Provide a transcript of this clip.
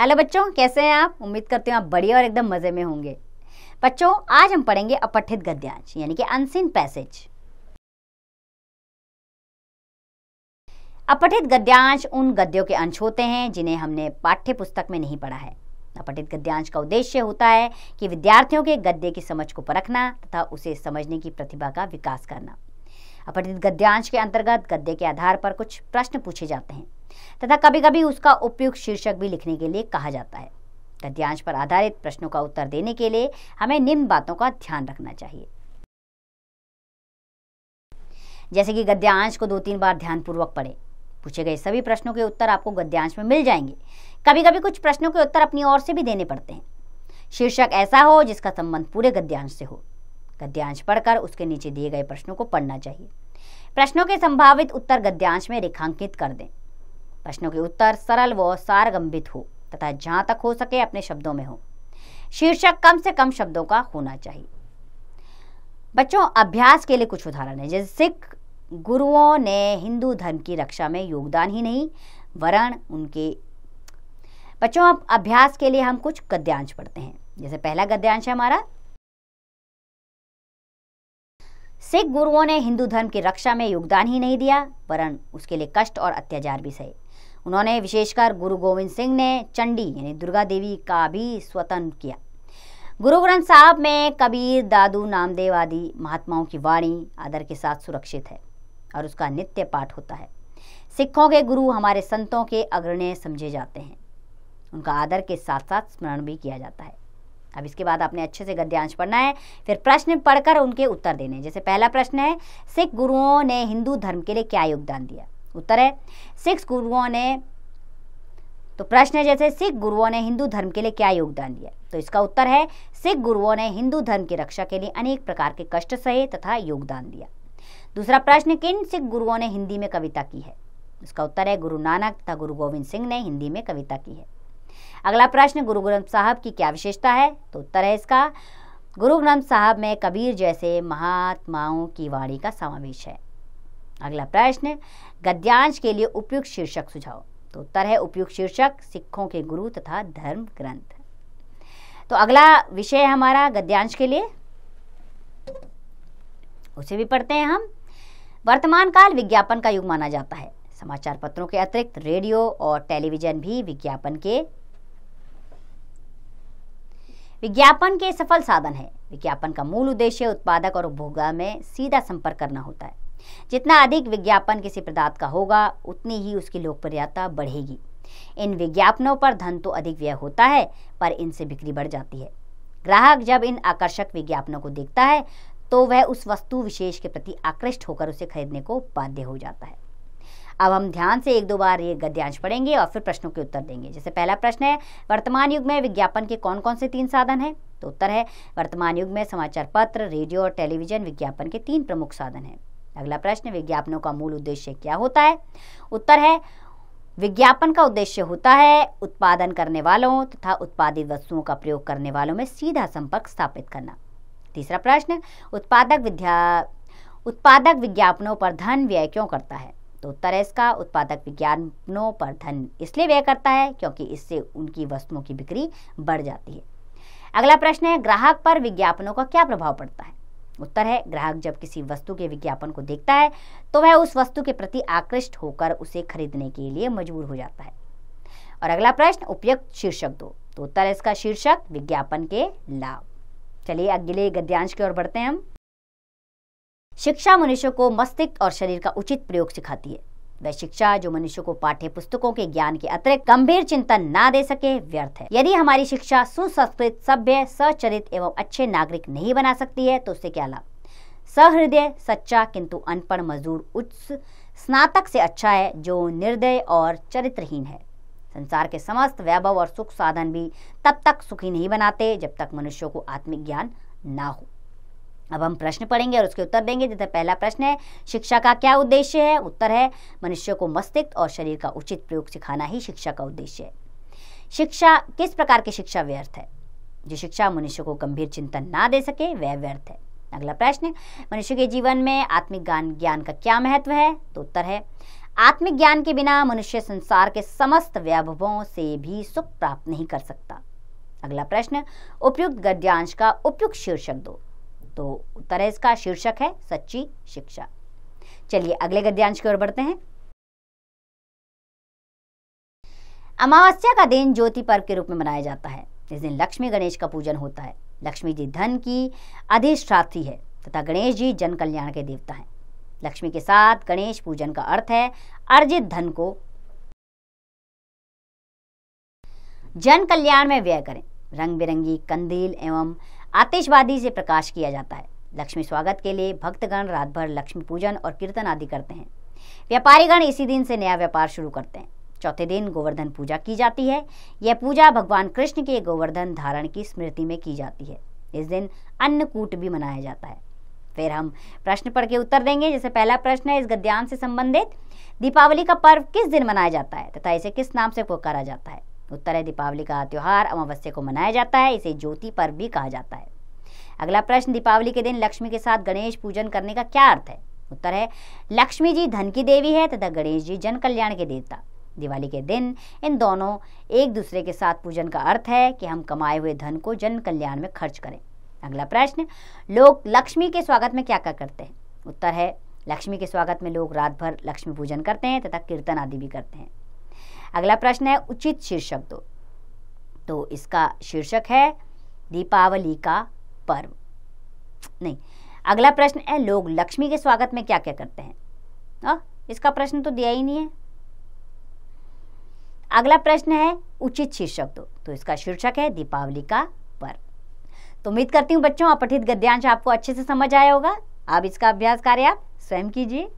hello बच्चों कैसे हैं आप उम्मीद करते हैं आप बढ़िया और एकदम मज़े में होंगे बच्चों आज हम पढ़ेंगे अपठित गद्यांश यानी कि अनसिन पैसेज अपठित गद्यांश उन गद्यों के अंश होते हैं जिन्हें हमने पाठ्य पुस्तक में नहीं पढ़ा है अपठित गद्यांश का उद्देश्य होता है कि विद्यार्थियों के गद्य की समझ को परखना तथा उसे समझने की प्रतिभा का विकास करना अपठित गद्यांश के अंतर्गत गद्य के आधार पर कुछ प्रश्न पूछे जाते हैं तथा कभी कभी उसका उपयुक्त शीर्षक भी लिखने के लिए कहा जाता है गद्यांश पर आधारित प्रश्नों का उत्तर देने के लिए हमें निम्न बातों का ध्यान रखना चाहिए जैसे कि गद्यांश को दो तीन बार ध्यानपूर्वक पढ़ें पूछे गए सभी प्रश्नों के उत्तर आपको गद्यांश में मिल जाएंगे कभी कभी कुछ प्रश्नों के उत्तर अपनी ओर से भी देने पड़ते हैं शीर्षक ऐसा हो जिसका संबंध पूरे गद्यांश से हो गद्यांश पढ़कर उसके नीचे दिए गए प्रश्नों को पढ़ना चाहिए प्रश्नों के संभावित उत्तर गद्यांश में रेखांकित कर दें प्रश्नों के उत्तर सरल व सारगंभित हो तथा जहां तक हो सके अपने शब्दों में हो शीर्षक कम से कम शब्दों का होना चाहिए बच्चों अभ्यास के लिए कुछ उदाहरण है जैसे सिख गुरुओं ने हिंदू धर्म की रक्षा में योगदान ही नहीं वरण उनके बच्चों अब अभ्यास के लिए हम कुछ गद्यांश पढ़ते हैं जैसे पहला गद्यांश है हमारा सिख गुरुओं ने हिंदू धर्म की रक्षा में योगदान ही नहीं दिया वरन उसके लिए कष्ट और अत्याचार भी सहे उन्होंने विशेषकर गुरु गोविंद सिंह ने चंडी यानी दुर्गा देवी का भी स्वतन किया गुरु ग्रंथ साहब में कबीर दादू नामदेव आदि महात्माओं की वाणी आदर के साथ सुरक्षित है और उसका नित्य पाठ होता है सिखों के गुरु हमारे संतों के अग्रण्य समझे जाते हैं उनका आदर के साथ साथ स्मरण भी किया जाता है अब इसके बाद आपने अच्छे से गद्यांश पढ़ना है फिर प्रश्न पढ़कर उनके उत्तर देने हैं जैसे पहला प्रश्न है सिख गुरुओं ने हिंदू धर्म के लिए क्या योगदान दिया उत्तर है सिख गुरुओं ने तो प्रश्न है जैसे सिख गुरुओं ने हिंदू धर्म के लिए क्या योगदान दिया तो इसका उत्तर है सिख गुरुओं ने हिंदू धर्म की रक्षा के लिए अनेक प्रकार के कष्ट सहे तथा योगदान दिया दूसरा प्रश्न किन सिख गुरुओं ने हिंदी में कविता की है उसका उत्तर है गुरु नानक तथा गुरु गोविंद सिंह ने हिंदी में कविता की है अगला प्रश्न गुरु ग्रंथ साहब की क्या विशेषता है तो उत्तर है इसका गुरु ग्रंथ साहब में कबीर जैसे महात्माओं की वाणी का समावेश है अगला प्रश्न गद्यांश के लिए उपयुक्त शीर्षक सुझाओ तो उत्तर है उपयुक्त शीर्षक सिखों के गुरु तथा धर्म ग्रंथ तो अगला विषय हमारा गद्यांश के लिए उसे भी पढ़ते हैं हम वर्तमान काल विज्ञापन का युग माना जाता है समाचार पत्रों के अतिरिक्त रेडियो और टेलीविजन भी विज्ञापन के विज्ञापन के सफल साधन है विज्ञापन का मूल उद्देश्य उत्पादक और उपभोक्ता में सीधा संपर्क करना होता है जितना अधिक विज्ञापन किसी पदार्थ का होगा उतनी ही उसकी लोकप्रियता बढ़ेगी इन विज्ञापनों पर धन तो अधिक व्यय होता है पर इनसे बिक्री बढ़ जाती है ग्राहक जब इन आकर्षक विज्ञापनों को देखता है तो वह उस वस्तु विशेष के प्रति आकृष्ट होकर उसे खरीदने को बाध्य हो जाता है अब हम ध्यान से एक दो बार ये गद्यांश पढ़ेंगे और फिर प्रश्नों के उत्तर देंगे जैसे पहला प्रश्न है वर्तमान युग में विज्ञापन के कौन कौन से तीन साधन हैं तो उत्तर है वर्तमान युग में समाचार पत्र रेडियो और टेलीविजन विज्ञापन के तीन प्रमुख साधन हैं अगला प्रश्न विज्ञापनों का मूल उद्देश्य क्या होता है उत्तर है विज्ञापन का उद्देश्य होता है उत्पादन करने वालों तथा उत्पादित वस्तुओं का प्रयोग करने वालों में सीधा संपर्क स्थापित करना तीसरा प्रश्न उत्पादक विद्या उत्पादक विज्ञापनों पर धन व्यय क्यों करता है तो तरेस का उत्पादक विज्ञापनों पर धन इसलिए व्यय करता है क्योंकि इससे उनकी वस्तुओं की बिक्री बढ़ जाती है अगला प्रश्न है ग्राहक पर विज्ञापनों का क्या प्रभाव पड़ता है उत्तर है ग्राहक जब किसी वस्तु के विज्ञापन को देखता है तो वह उस वस्तु के प्रति आकृष्ट होकर उसे खरीदने के लिए मजबूर हो जाता है और अगला प्रश्न उपयुक्त शीर्षक दो तो उत्तर है इसका शीर्षक विज्ञापन के लाभ चलिए अगले गद्यांश की ओर बढ़ते हैं हम शिक्षा मनुष्य को मस्तिष्क और शरीर का उचित प्रयोग सिखाती है वह शिक्षा जो मनुष्य को पाठ्य पुस्तकों के ज्ञान के अतिरिक्त गंभीर चिंतन ना दे सके व्यर्थ है यदि हमारी शिक्षा सुसंस्कृत सभ्य सचरित एवं अच्छे नागरिक नहीं बना सकती है तो उससे क्या लाभ सहृदय सच्चा किंतु अनपढ़ मजदूर उच्च स्नातक से अच्छा है जो निर्दय और चरित्रहीन है संसार के समस्त वैभव और सुख साधन भी तब तक सुखी नहीं बनाते जब तक मनुष्यों को आत्मिक ज्ञान ना हो अब हम प्रश्न पढ़ेंगे और उसके उत्तर देंगे जैसे पहला प्रश्न है शिक्षा का क्या उद्देश्य है उत्तर है मनुष्य को मस्तिष्क और शरीर का उचित प्रयोग सिखाना ही शिक्षा का उद्देश्य है शिक्षा किस प्रकार की शिक्षा व्यर्थ है जो शिक्षा मनुष्य को गंभीर चिंतन ना दे सके वह व्यर्थ है अगला प्रश्न मनुष्य के जीवन में आत्मिक ज्ञान ज्ञान का क्या महत्व है तो उत्तर है आत्मिक ज्ञान के बिना मनुष्य संसार के समस्त वैभवों से भी सुख प्राप्त नहीं कर सकता अगला प्रश्न उपयुक्त गद्यांश का उपयुक्त शीर्षक दो तो उत्तर है इसका शीर्षक है सच्ची शिक्षा चलिए अगले गद्यांश की ओर बढ़ते हैं अमावस्या का दिन ज्योति पर्व के रूप में मनाया जाता है इस दिन लक्ष्मी गणेश का पूजन होता है लक्ष्मी जी धन की अधिष्ठात्री है तथा गणेश जी जन कल्याण के देवता हैं लक्ष्मी के साथ गणेश पूजन का अर्थ है अर्जित धन को जन कल्याण में व्यय करें रंग बिरंगी कंदील एवं आतिशबाजी से प्रकाश किया जाता है लक्ष्मी स्वागत के लिए भक्तगण रात भर लक्ष्मी पूजन और कीर्तन आदि करते हैं व्यापारीगण इसी दिन से नया व्यापार शुरू करते हैं चौथे दिन गोवर्धन पूजा की जाती है यह पूजा भगवान कृष्ण के गोवर्धन धारण की स्मृति में की जाती है इस दिन अन्नकूट भी मनाया जाता है फिर हम प्रश्न पढ़ के उत्तर देंगे जैसे पहला प्रश्न है इस गद्यांश से संबंधित दीपावली का पर्व किस दिन मनाया जाता है तथा इसे किस नाम से पुकारा जाता है उत्तर दीपावली का त्यौहार अमावस्या को मनाया जाता है इसे ज्योति पर्व भी कहा जाता है अगला प्रश्न दीपावली के दिन लक्ष्मी के साथ गणेश पूजन करने का क्या अर्थ है उत्तर है लक्ष्मी जी धन की देवी है तथा गणेश जी जन कल्याण के देवता दिवाली के दिन इन दोनों एक दूसरे के साथ पूजन का अर्थ है कि हम कमाए हुए धन को जन कल्याण में खर्च करें अगला प्रश्न लोग लक्ष्मी के स्वागत में क्या क्या करते हैं उत्तर है लक्ष्मी के स्वागत में लोग रात भर लक्ष्मी पूजन करते हैं तथा कीर्तन आदि भी करते हैं अगला प्रश्न है उचित शीर्षक दो तो इसका शीर्षक है दीपावली का पर्व नहीं अगला प्रश्न है लोग लक्ष्मी के स्वागत में क्या क्या करते हैं आ, हाँ, इसका प्रश्न तो दिया ही नहीं है अगला प्रश्न है उचित शीर्षक दो तो इसका शीर्षक है दीपावली का पर्व तो उम्मीद करती हूँ बच्चों अपठित गद्यांश आपको अच्छे से समझ आया होगा आप इसका अभ्यास कार्य आप स्वयं कीजिए